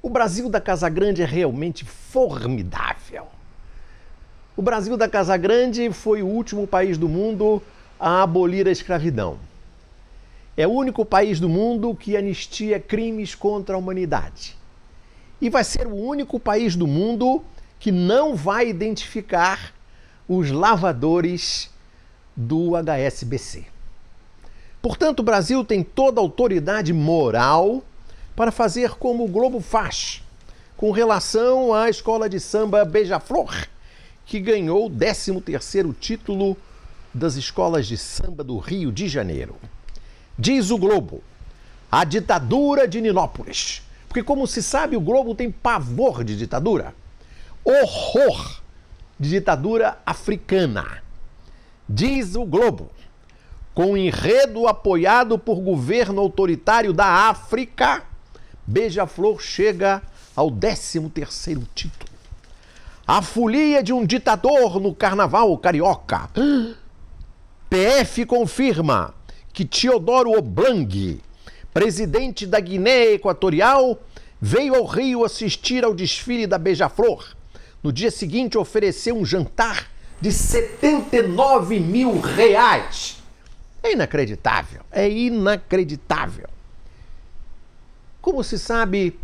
O Brasil da Casa Grande é realmente formidável. O Brasil da Casa Grande foi o último país do mundo a abolir a escravidão. É o único país do mundo que anistia crimes contra a humanidade. E vai ser o único país do mundo que não vai identificar os lavadores do HSBC. Portanto, o Brasil tem toda a autoridade moral para fazer como o Globo faz com relação à escola de samba Beija-Flor, que ganhou o 13º título das escolas de samba do Rio de Janeiro. Diz o Globo, a ditadura de Ninópolis. Porque, como se sabe, o Globo tem pavor de ditadura. Horror de ditadura africana. Diz o Globo, com enredo apoiado por governo autoritário da África, Beija-Flor chega ao 13º título. A folia de um ditador no carnaval carioca. PF confirma que Teodoro Oblong, presidente da Guiné Equatorial, veio ao Rio assistir ao desfile da Beija-Flor. No dia seguinte, ofereceu um jantar de 79 mil reais. É inacreditável, é inacreditável. Como se sabe,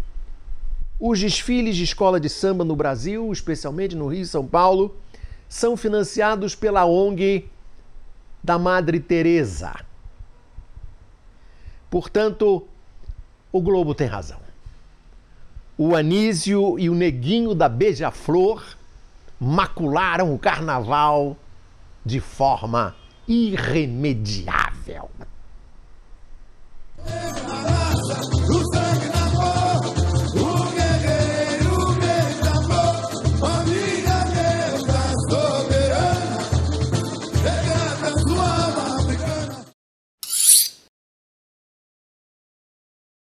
os desfiles de escola de samba no Brasil, especialmente no Rio e São Paulo, são financiados pela ONG da Madre Teresa. Portanto, o Globo tem razão. O Anísio e o Neguinho da Beija-Flor macularam o carnaval de forma irremediável.